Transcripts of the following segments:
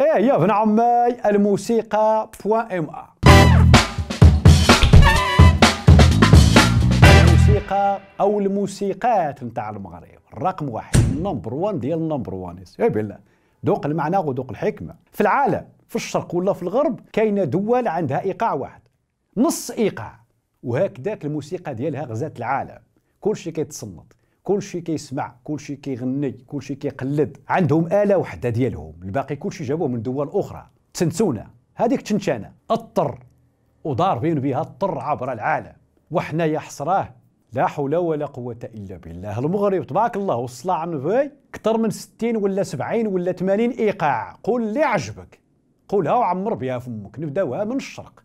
ايه يا ابن عماي الموسيقى بوان ام ا الموسيقى او الموسيقات نتاع المغرب الرقم واحد نمبر وان ديال نمبر وان يا بالله ذوق المعنى وذوق الحكمه في العالم في الشرق ولا في الغرب كاينه دول عندها ايقاع واحد نص ايقاع وهكذاك الموسيقى ديالها غزات العالم كل شيء كيتصنت كل شيء كيسمع كل شيء كيغني كل شيء كيقلد عندهم آلة وحدة ديالهم الباقي كل شيء جابوه من دول أخرى تنسونا هذيك تنشانة الطر وضاربين بها الطر عبر العالم وحنايا حصراه لا حول ولا قوة إلا بالله المغرب تبارك الله على النبي أكثر من 60 ولا 70 ولا 80 إيقاع قول اللي عجبك قولها وعمر بها فمك نبداوها من الشرق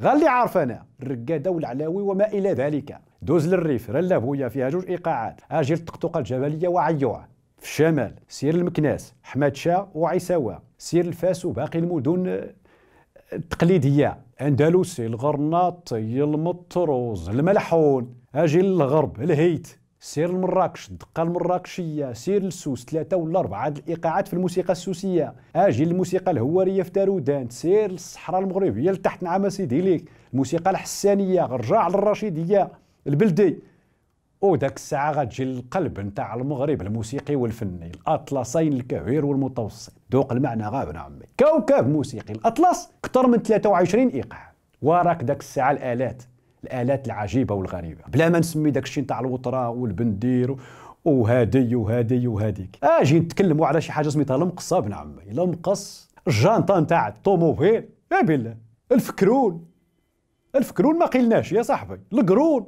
غير اللي عارف أنا الرقادة والعلاوي وما إلى ذلك دوز للريف رلا بويا فيها جوج ايقاعات اجي للطقطقه الجبليه وعيوع في الشمال سير المكناس حمادشا وعيساوة سير الفاس وباقي المدن آه، التقليديه اندلسي الغرناط المطروز الملحون اجي للغرب الهيت سير لمراكش الدقه المراكشيه سير السوس ثلاثه ولا اربعه الايقاعات في الموسيقى السوسيه اجي للموسيقى الهواريه في تارودان سير للصحراء المغربيه لتحت نعم سيدي ليك الموسيقى الحسانيه رجع للرشيديه البلدي وداك الساعه غتجي القلب نتاع المغرب الموسيقي والفني الاطلسين الكبير والمتوسط ذوق المعنى غابنا عمي كوكب موسيقي الاطلس اكثر من 23 ايقاع وراك داك الساعه الالات الالات العجيبه والغريبه بلا ما نسمي داك الشيء نتاع الوطره والبندير وهادي وهادي وهاديك اجي نتكلموا على شي حاجه سميتها المقصه بن عمي المقص الجانطه نتاع الطوموبيل يا إيه بالله الفكرون الفكرون ما قيلناش يا صاحبي القرون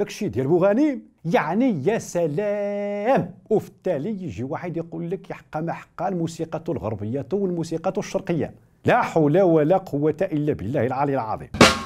داكشي ديال بوغاني يعني يا سلام وفي التالي يجي واحد يقول لك يحق ما حقا الموسيقى الغربيه والموسيقى الشرقيه لا حول ولا قوه الا بالله العلي العظيم